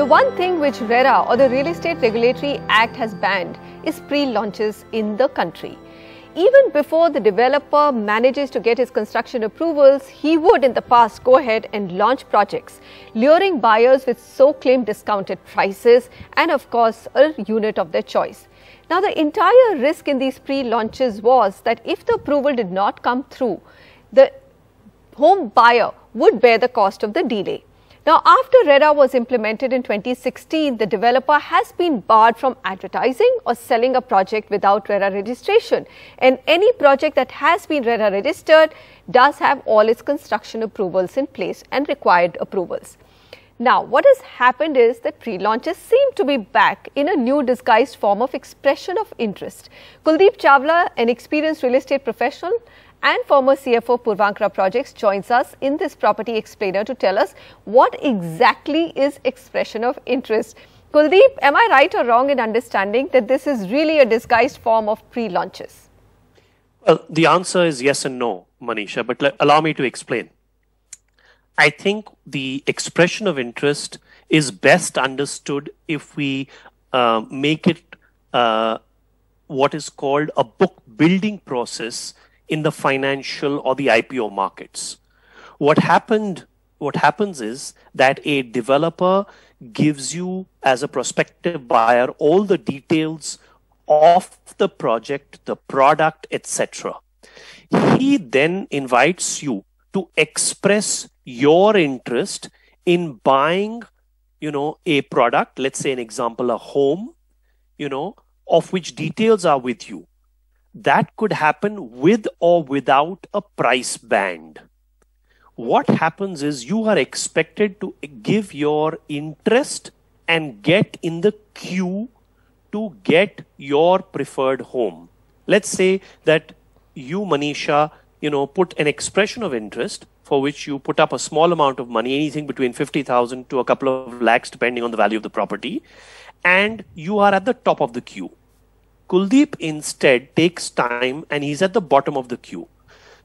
The one thing which RERA or the Real Estate Regulatory Act has banned is pre-launches in the country. Even before the developer manages to get his construction approvals, he would in the past go ahead and launch projects, luring buyers with so-claimed discounted prices and of course a unit of their choice. Now the entire risk in these pre-launches was that if the approval did not come through, the home buyer would bear the cost of the delay. Now, after RERA was implemented in 2016, the developer has been barred from advertising or selling a project without RERA registration. And any project that has been RERA registered does have all its construction approvals in place and required approvals. Now, what has happened is that pre-launches seem to be back in a new disguised form of expression of interest. Kuldeep Chavla, an experienced real estate professional and former CFO Purvankra Projects joins us in this property explainer to tell us what exactly is expression of interest. Kuldeep, am I right or wrong in understanding that this is really a disguised form of pre-launches? Well, the answer is yes and no, Manisha, but allow me to explain. I think the expression of interest is best understood if we uh, make it uh, what is called a book building process in the financial or the IPO markets. What happened, what happens is that a developer gives you as a prospective buyer all the details of the project, the product, etc. He then invites you to express your interest in buying, you know, a product, let's say an example, a home, you know, of which details are with you that could happen with or without a price band. What happens is you are expected to give your interest and get in the queue to get your preferred home. Let's say that you, Manisha, you know, put an expression of interest for which you put up a small amount of money, anything between 50,000 to a couple of lakhs, depending on the value of the property, and you are at the top of the queue. Kuldeep instead takes time and he's at the bottom of the queue.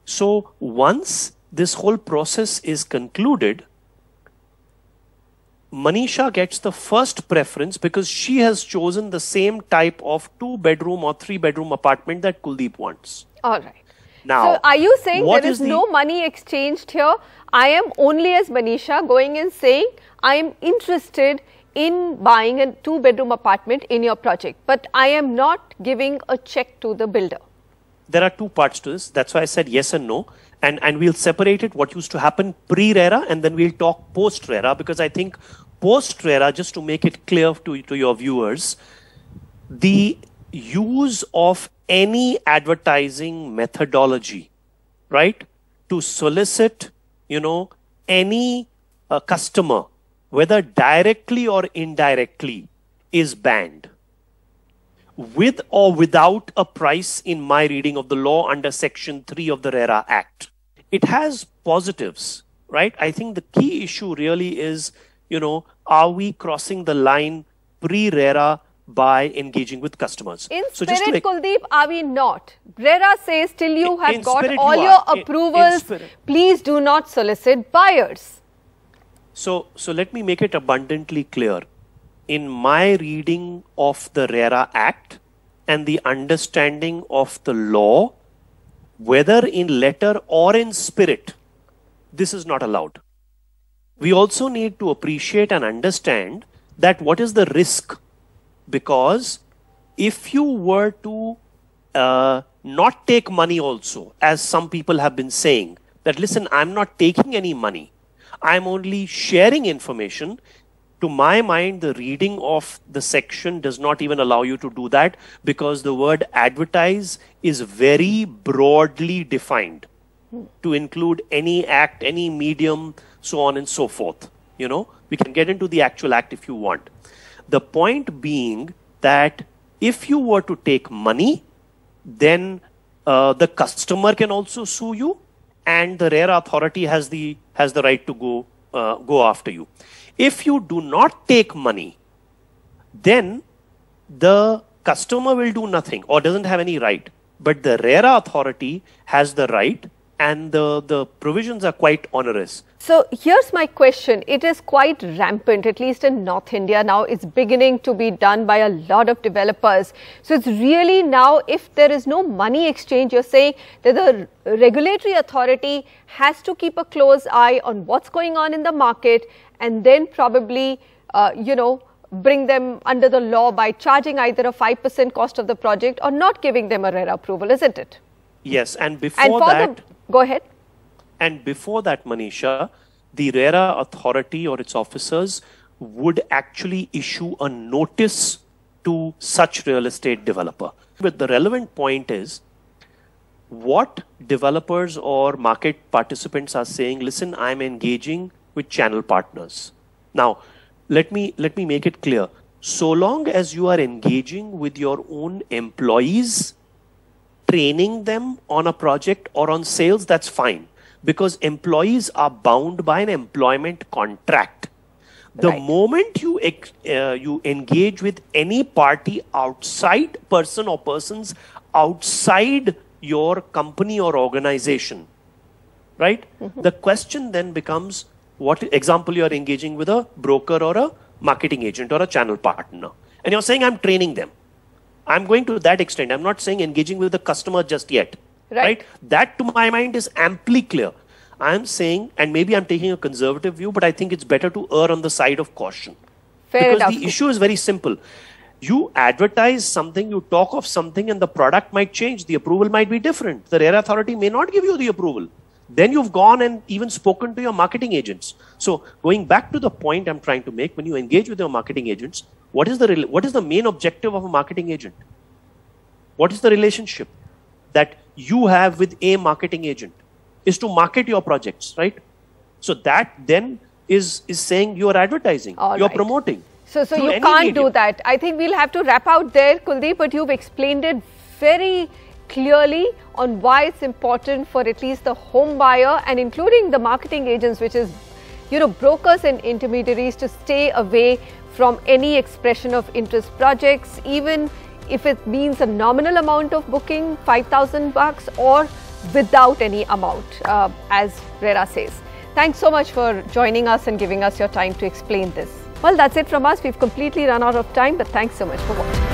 So once this whole process is concluded, Manisha gets the first preference because she has chosen the same type of two bedroom or three bedroom apartment that Kuldeep wants. All right. Now, so are you saying there is, is the... no money exchanged here? I am only as Manisha going and saying I am interested in buying a two bedroom apartment in your project, but I am not giving a check to the builder? There are two parts to this. That's why I said yes and no. And, and we'll separate it, what used to happen pre-RERA, and then we'll talk post-RERA, because I think post-RERA, just to make it clear to, to your viewers, the use of any advertising methodology, right, to solicit, you know, any uh, customer whether directly or indirectly, is banned. With or without a price, in my reading of the law under Section 3 of the RERA Act, it has positives, right? I think the key issue really is, you know, are we crossing the line pre RERA? by engaging with customers. In so spirit, like, Kuldeep, are we not? Brera says till you have got all you your approvals, in, in please do not solicit buyers. So, so let me make it abundantly clear. In my reading of the RERA Act and the understanding of the law, whether in letter or in spirit, this is not allowed. We also need to appreciate and understand that what is the risk because if you were to uh, not take money also, as some people have been saying, that listen, I'm not taking any money, I'm only sharing information. To my mind, the reading of the section does not even allow you to do that because the word advertise is very broadly defined to include any act, any medium, so on and so forth. You know, we can get into the actual act if you want. The point being that if you were to take money, then uh, the customer can also sue you and the rare authority has the has the right to go uh, go after you. If you do not take money, then the customer will do nothing or doesn't have any right. But the rare authority has the right and the, the provisions are quite onerous. So here's my question. It is quite rampant, at least in North India now. It's beginning to be done by a lot of developers. So it's really now, if there is no money exchange, you're saying that the regulatory authority has to keep a close eye on what's going on in the market and then probably, uh, you know, bring them under the law by charging either a 5% cost of the project or not giving them a rare approval, isn't it? Yes, and before and that, the, Go ahead. And before that, Manisha, the RERA authority or its officers would actually issue a notice to such real estate developer. But the relevant point is what developers or market participants are saying, listen, I'm engaging with channel partners. Now, let me let me make it clear. So long as you are engaging with your own employees training them on a project or on sales, that's fine because employees are bound by an employment contract. The right. moment you uh, you engage with any party outside person or persons outside your company or organization, right? Mm -hmm. The question then becomes what example you are engaging with a broker or a marketing agent or a channel partner, and you're saying I'm training them. I'm going to that extent. I'm not saying engaging with the customer just yet. Right. right? That to my mind is amply clear. I'm saying, and maybe I'm taking a conservative view, but I think it's better to err on the side of caution. Fair because enough. the issue is very simple. You advertise something, you talk of something, and the product might change. The approval might be different. The rare authority may not give you the approval. Then you've gone and even spoken to your marketing agents. So going back to the point I'm trying to make, when you engage with your marketing agents, what is the what is the main objective of a marketing agent? What is the relationship that you have with a marketing agent? Is to market your projects, right? So that then is is saying you are advertising, All you're right. promoting. So, so you can't medium. do that. I think we'll have to wrap out there, Kuldeep, but you've explained it very clearly on why it's important for at least the home buyer and including the marketing agents, which is, you know, brokers and intermediaries to stay away from any expression of interest projects, even if it means a nominal amount of booking, 5,000 bucks or without any amount, uh, as Rera says. Thanks so much for joining us and giving us your time to explain this. Well, that's it from us. We've completely run out of time, but thanks so much for watching.